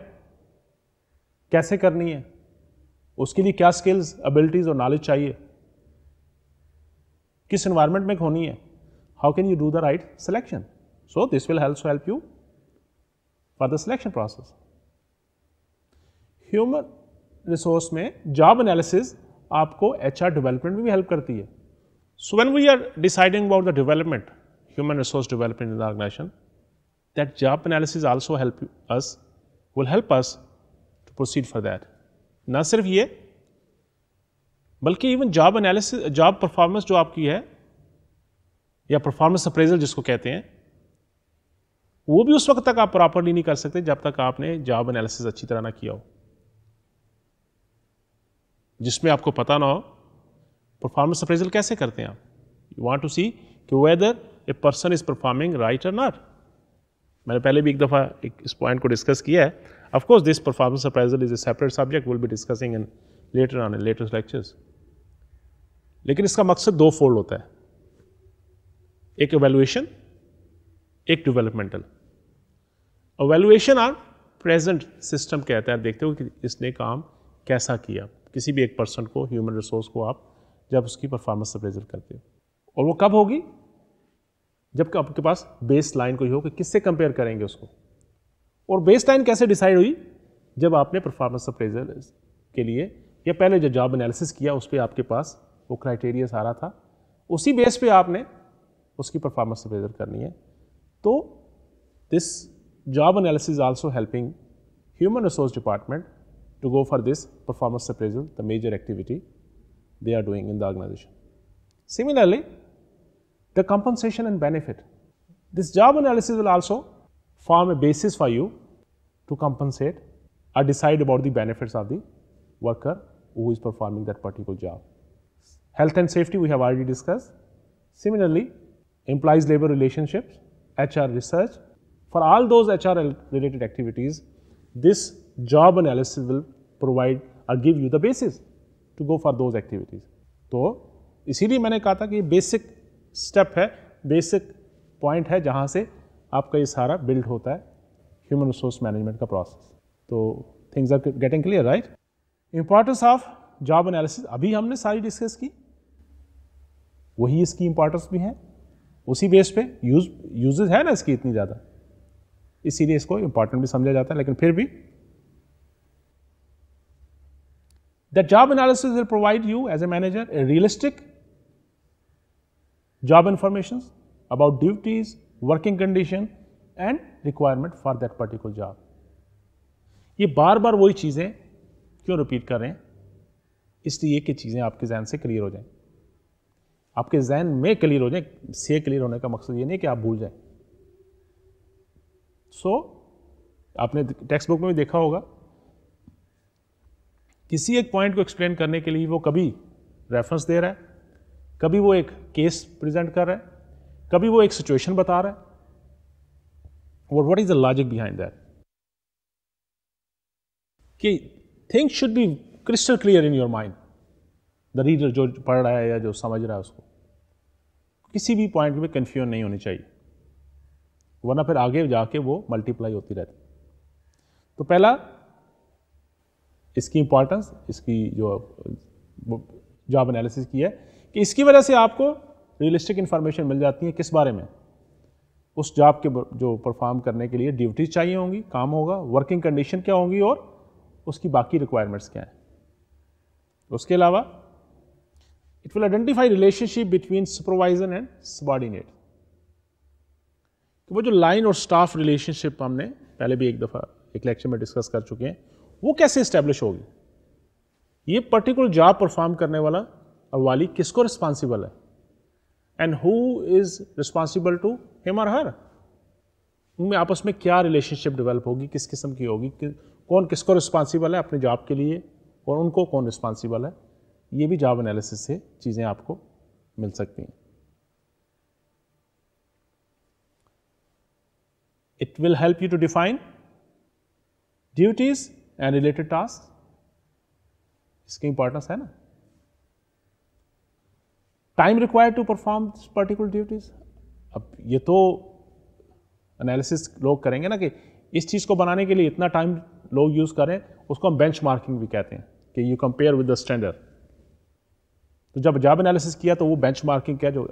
कैसे करनी है उसके लिए क्या स्किल्स एबिलिटीज़ और नॉलेज चाहिए किस इन्वायरमेंट में होनी है how can you do the right selection so this will help help you for the selection process human resource में जॉब एनालिसिस आपको एच आर डेवलपमेंट में भी हेल्प करती है So when we are deciding about the development, human resource development in the organization, that job analysis also help us, will help us to proceed for that. Na sirf ye, balki even job analysis, job performance jo जो आपकी है या परफॉर्मेंस अप्रेजल जिसको कहते हैं वो भी उस वक्त तक आप प्रॉपरली नहीं कर सकते जब तक आपने job analysis अच्छी tarah na kiya ho. जिसमें आपको पता ना हो परफॉर्मेंस अप्रेजल कैसे करते हैं आप यू वॉन्ट टू सी कि whether a person is performing right और नॉट मैंने पहले भी एक दफ़ा एक इस पॉइंट को डिस्कस किया है of course this performance appraisal is a separate subject will be discussing in later on latest lectures लेकिन इसका मकसद दो फोल्ड होता है एक एवेल्युएशन एक developmental evaluation are present system हैं आप देखते हो कि इसने काम कैसा किया किसी भी एक पर्सन को ह्यूमन रिसोर्स को आप जब उसकी परफॉर्मेंस अप्रेजल करते हो और वो कब होगी जब आपके पास बेस लाइन कोई हो कि किससे कंपेयर करेंगे उसको और बेस लाइन कैसे डिसाइड हुई जब आपने परफॉर्मेंस अप्रेजल के लिए या पहले जो जॉब एनालिसिस किया उस पर आपके पास वो क्राइटेरिया सारा था उसी बेस पे आपने उसकी परफॉर्मेंस अप्रेजल करनी है तो this job analysis also helping human resource department to go for this performance appraisal the major activity they are doing in the organization. Similarly, the compensation and benefit. This job analysis will also form a basis for you to compensate or decide about the benefits of the worker who is performing that particular job. Health and safety we have already discussed. Similarly, employees labor relationships, HR research, for all those HR related activities, this job analysis will provide or give you the basis. To go for those activities तो इसीलिए मैंने कहा था कि बेसिक स्टेप है बेसिक पॉइंट है जहाँ से आपका ये सारा बिल्ड होता है ह्यूमन रिसोर्स मैनेजमेंट का प्रोसेस तो things are getting clear right importance of job analysis अभी हमने सारी डिस्कस की वही इसकी इंपॉर्टेंस भी है उसी बेस पे यूज यूजेज है ना इसकी इतनी ज़्यादा इसीलिए इसको इम्पॉर्टेंट भी समझा जाता है लेकिन फिर भी The job analysis will provide you as a manager a realistic job informations about duties, working condition and requirement for that particular job. ye bar bar wohi cheeze क्यों repeat kar rahe hain isliye ki cheeze aapke जहन se clear ho jaye aapke जहन mein clear ho jaye se clear hone ka maqsad ye nahi कि आप भूल जाएं सो so, aapne textbook mein bhi dekha hoga किसी एक पॉइंट को एक्सप्लेन करने के लिए वो कभी रेफरेंस दे रहा है कभी वो एक केस प्रेजेंट कर रहा है कभी वो एक सिचुएशन बता रहा है और what is the logic behind that कि things should be crystal clear in your mind the reader जो पढ़ रहा है या जो समझ रहा है उसको किसी भी पॉइंट में कन्फ्यूजन नहीं होनी चाहिए वरना फिर आगे जाके वो मल्टीप्लाई होती रहती तो पहला इसकी इंपॉर्टेंस इसकी जो जो आप एनालिसिस की है कि इसकी वजह से आपको रियलिस्टिक इन्फॉर्मेशन मिल जाती है किस बारे में उस जॉब के जो परफॉर्म करने के लिए ड्यूटीज चाहिए होंगी काम होगा वर्किंग कंडीशन क्या होंगी और उसकी बाकी रिक्वायरमेंट्स क्या हैं उसके अलावा it will identify relationship between supervisor and subordinate तो वो जो लाइन और स्टाफ रिलेशनशिप हमने पहले भी एक दफ़ा एक लेक्चर में डिस्कस कर चुके हैं वो कैसे इस्टेब्लिश होगी ये पर्टिकुलर जॉब परफॉर्म करने वाला वाली किसको रिस्पॉन्सिबल है and who is responsible to him और हर उनमें आपस में क्या रिलेशनशिप डेवलप होगी किस किस्म की होगी कि, कौन किसको रिस्पॉन्सिबल है अपने जॉब के लिए और उनको कौन रिस्पॉन्सिबल है ये भी जॉब एनालिसिस से चीज़ें आपको मिल सकती हैं it will help you to define duties and related task इसकी इंपॉर्टेंस है ना time require to perform particular duties अब ये तो एनालिसिस लोग करेंगे ना कि इस चीज़ को बनाने के लिए इतना टाइम लोग यूज़ करें उसको हम बेंच मार्किंग भी कहते हैं कि you compare with the standard तो जब जॉब एनालिसिस किया तो वो बेंच मार्किंग का जो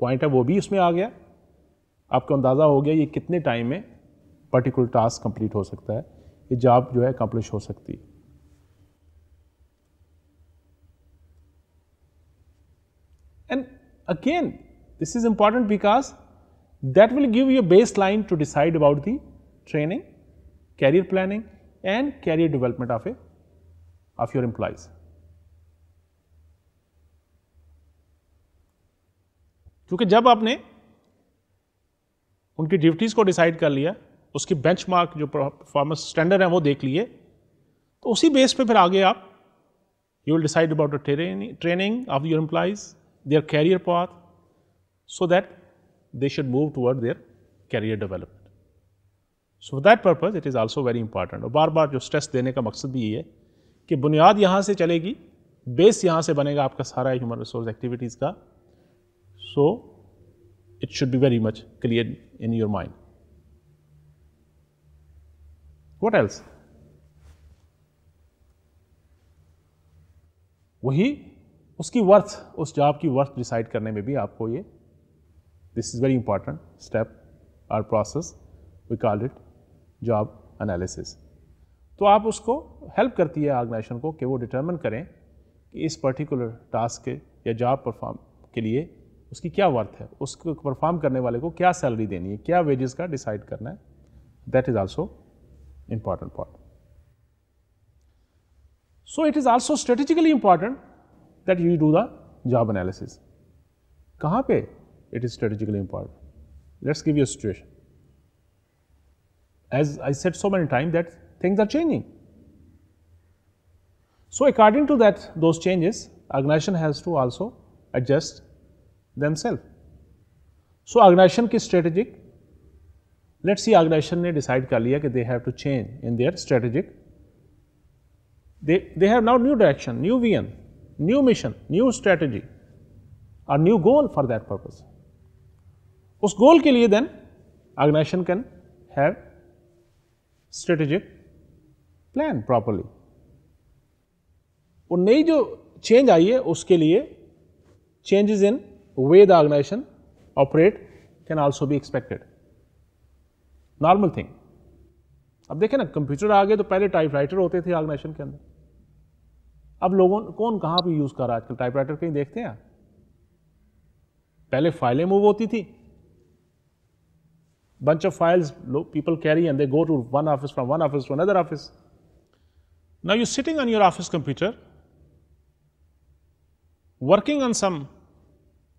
पॉइंट है वो भी उसमें आ गया आपको अंदाज़ा हो गया ये कितने टाइम में पर्टिकुलर टास्क कंप्लीट हो सकता है ये जॉब जो है अकम्पलिश हो सकती है and again this is important because that will give you base line to decide about the training career planning and career development of a of your employees क्योंकि जब आपने उनकी ड्यूटीज को डिसाइड कर लिया उसकी मार्क जो परफॉर्मेंस स्टैंडर्ड है वो देख लिए तो उसी बेस पे फिर आगे आप you will decide about training of your employees their career path so that they should move toward their career development so for that purpose it is also very important और बार बार जो स्ट्रेस देने का मकसद भी ये है कि बुनियाद यहाँ से चलेगी बेस यहाँ से बनेगा आपका सारा ह्यूमन रिसोर्स एक्टिविटीज़ का so it should be very much clear in your mind What else? वही उसकी वर्थ उस जॉब की वर्थ डिसाइड करने में भी आपको ये this is very important step or process we call it job analysis तो आप उसको हेल्प करती है ऑर्गेनाइजेशन को कि वो डिटर्मन करें कि इस पर्टिकुलर टास्क के या जॉब परफॉर्म के लिए उसकी क्या वर्थ है उसको परफॉर्म करने वाले को क्या सैलरी देनी है क्या वेजेस का डिसाइड करना है that is also important part. So, it is also strategically important that you do the job analysis. कहाँ पे it is strategically important? Let's give you a situation. As I said so many times that things are changing. So, according to that those changes organization has to also adjust themselves. So, organization की strategic let's see organization ne decide kar they have to change in their strategic they they have now new direction new vision new mission new strategy a new goal for that purpose us goal ke liye then organization can have strategic plan properly wo nayi jo change aayi hai uske liye changes in way the organization operate can also be expected normal thing अब देखें ना कंप्यूटर आ गए तो पहले टाइपराइटर होते थे ऑर्गेनाइजेशन के अंदर अब लोगों कौन कहाँ पे यूज़ कर रहा है आजकल टाइपराइटर कहीं देखते हैं पहले फाइलें मूव होती थी bunch of files people carry and they go to one office from one office to another office. Now you're sitting on your office computer working on some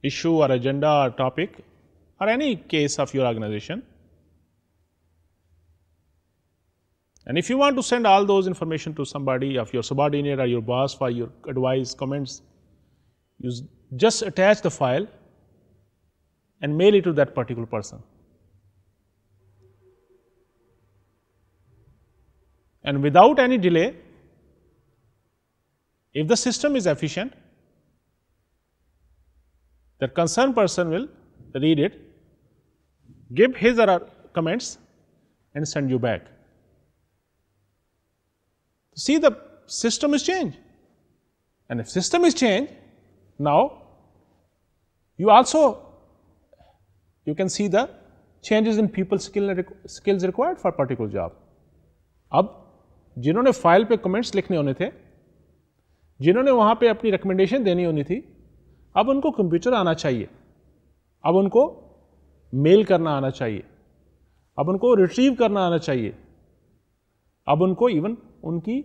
issue or agenda or topic or any case of your organization And if you want to send all those information to somebody of your subordinate or your boss for your advice, comments, you just attach the file and mail it to that particular person. And without any delay, if the system is efficient, the concerned person will read it, give his or her comments and send you back. see the system is changed. And if system is changed, now you also you can see the changes in people skill skills required for a particular job. Ab jinhone file pe comments likhne hone the, jinhone wahan pe apni recommendation deni honi thi, ab unko computer aana chahiye. Ab unko mail karna aana chahiye. Ab unko retrieve karna aana chahiye. Ab unko even उनकी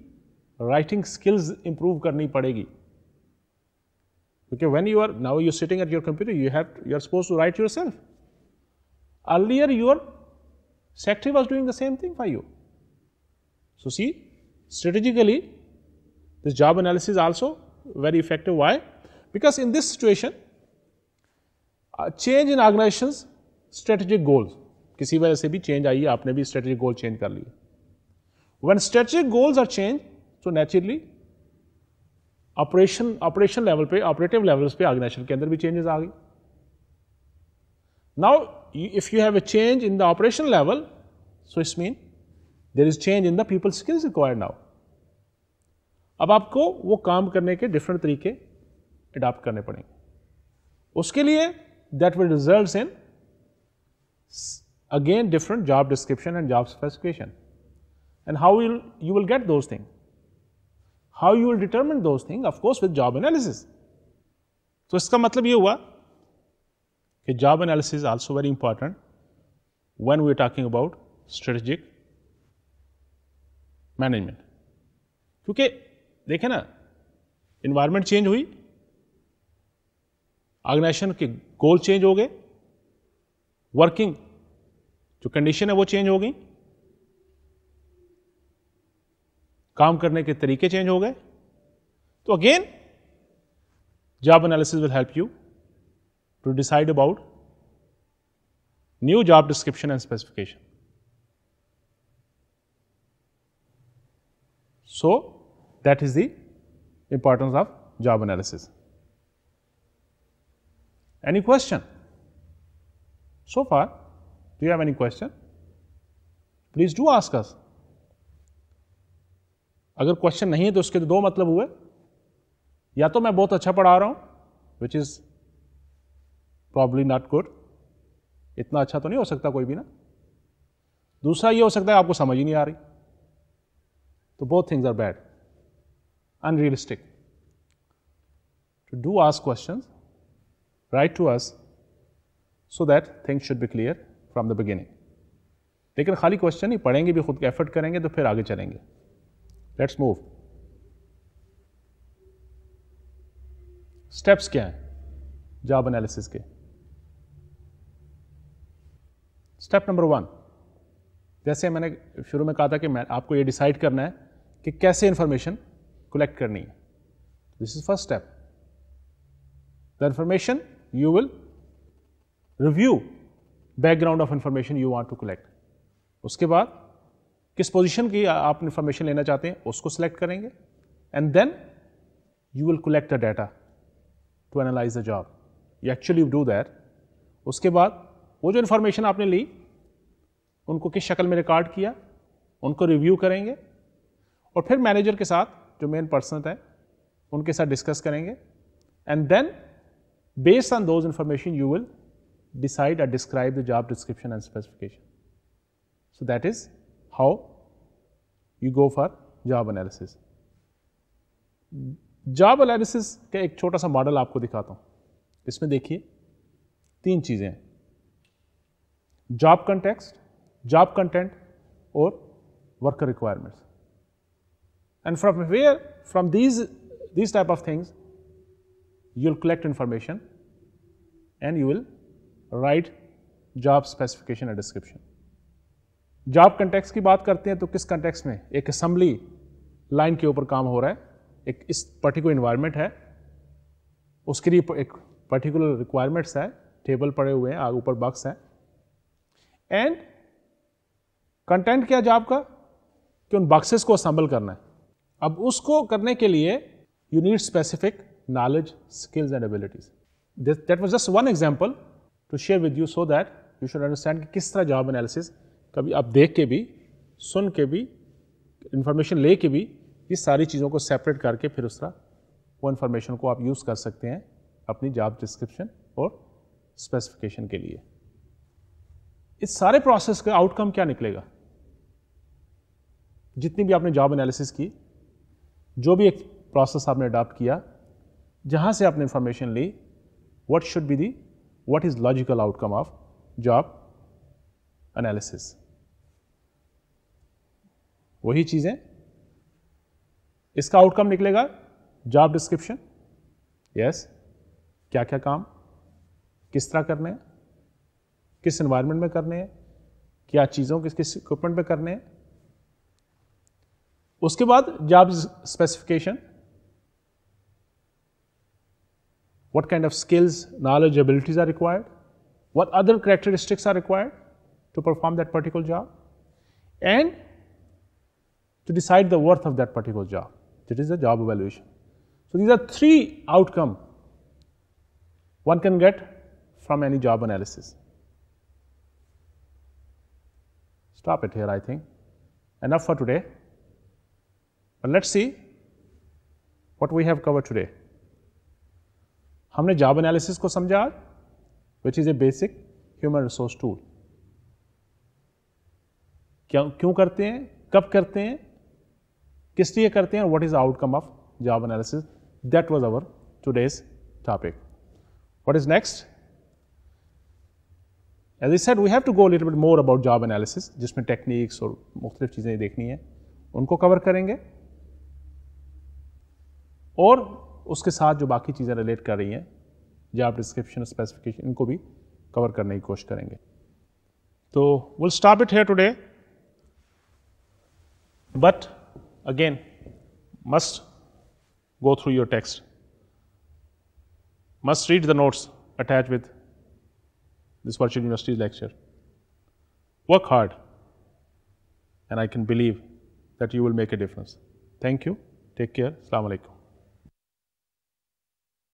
राइटिंग स्किल्स इंप्रूव करनी पड़ेगी क्योंकि when you are now you sitting at your computer you have you are suppose to write yourself earlier your secretary was doing the same thing for you. So see, strategically, this job analysis is also very effective. Why? Because in this situation, a change in organization's strategic goals, किसी वजह से भी change आई है आपने भी strategic goal change कर लिए When strategic goals are changed, so naturally, operation, operation level pay, operative levels pay, organization ke andar bhi changes aagi. Now, if you have a change in the operation level, so it means there is change in the people skills required now. اب آپ کو وہ کام کرنے کے ڈفرنٹ طریقے اڈاپٹ کرنے پڑیں گے اس کے لیے that will results in again different job description and how will you will get those things? How you will determine those things? Of course, with job analysis. so इसका मतलब ये हुआ कि job analysis is also very important when we are talking about strategic management. क्योंकि देखें ना environment change हुई organisation के goal change हो गए working जो कंडीशन है वो चेंज हो गई काम करने के तरीके चेंज हो गए तो again job analysis will help you to decide about new job description and specification so that is the importance of job analysis any question so far do you have any question please do ask us अगर क्वेश्चन नहीं है तो उसके दो मतलब हुए या तो मैं बहुत अच्छा पढ़ा रहा हूँ which is probably not good इतना अच्छा तो नहीं हो सकता कोई भी ना दूसरा ये हो सकता है आपको समझ ही नहीं आ रही तो both things are bad unrealistic to do ask question right to us so that things should be clear from the beginning लेकिन खाली क्वेश्चन ही पढ़ेंगे भी खुद एफर्ट करेंगे तो फिर आगे चलेंगे लेट्स मूव स्टेप्स क्या हैं जॉब एनालिसिस के स्टेप नंबर वन जैसे मैंने शुरू में कहा था कि मैं आपको ये डिसाइड करना है कि कैसे इंफॉर्मेशन कलेक्ट करनी है this is first step the information you will review background of information you want to collect उसके बाद किस पोजीशन की आप इंफॉर्मेशन लेना चाहते हैं उसको सिलेक्ट करेंगे and then you will collect the data to analyse the job you actually do that उसके बाद वो जो इन्फॉर्मेशन आपने ली उनको किस शक्ल में रिकॉर्ड किया उनको रिव्यू करेंगे और फिर मैनेजर के साथ जो मेन पर्सन है उनके साथ डिस्कस करेंगे and then based on those information you will decide और describe the job description and specification so that is how you go for job analysis. जॉब एनालिसिस का एक छोटा सा मॉडल आपको दिखाता हूँ इसमें देखिए तीन चीज़ें हैं जॉब कंटेक्सट जॉब कंटेंट और worker requirements and from where from these these type of things you will collect information and you will write job specification and description job context की बात करते हैं तो किस कंटेक्स में एक असम्बली लाइन के ऊपर काम हो रहा है एक इस पर्टिकुलर इन्वायरमेंट है उसके लिए एक पर्टिकुलर रिक्वायरमेंट्स है टेबल पड़े हुए हैं आगे ऊपर बक्स है एंड कंटेंट क्या जॉब का कि उन बक्सेस को असम्बल करना है अब उसको करने के लिए you need specific knowledge skills and abilities that was just one example to share with you so that you should understand कि किस तरह जॉब एनालिसिस कभी आप देख के भी सुन के भी इन्फॉर्मेशन ले के भी इस सारी चीज़ों को सेपरेट करके फिर उसका वो इन्फॉर्मेशन को आप यूज़ कर सकते हैं अपनी जॉब डिस्क्रिप्शन और स्पेसिफिकेशन के लिए इस सारे प्रोसेस का आउटकम क्या निकलेगा जितनी भी आपने जॉब एनालिसिस की जो भी एक प्रोसेस आपने अडॉप्ट किया जहाँ से आपने इंफॉर्मेशन ली what should be the what is logical outcome of job analysis वही चीजें इसका आउटकम निकलेगा जॉब डिस्क्रिप्शन यस क्या क्या काम किस तरह करने हैं किस एनवायरनमेंट में करने हैं क्या चीजों किस किस इक्विपमेंट में करने हैं उसके बाद job specification what kind of skills knowledge abilities are required what other characteristics are required to perform that particular job and to decide the worth of that particular job. That is the job evaluation. So these are three outcome one can get from any job analysis. Stop it here, I think. Enough for today. But let's see what we have covered today. हमने जॉब एनालिसिस को समझा which is a basic human resource tool क्यों क्यों करते हैं कब करते हैं किस लिए करते हैं और what is outcome of job analysis that was our today's topic what is next as a set we have to go little bit more about job analysis जिसमें टेक्निक्स और मुख्तलिफ चीज़ें देखनी है उनको कवर करेंगे और उसके साथ जो बाकी चीज़ें रिलेट कर रही हैं जॉब डिस्क्रिप्शन स्पेसिफिकेशन इनको भी कवर करने की कोशिश करेंगे तो will start it here today but again must go through your text, must read the notes attached with this virtual university lecture. Work hard, and I can believe that you will make a difference. Thank you. Take care. Assalamu alaikum.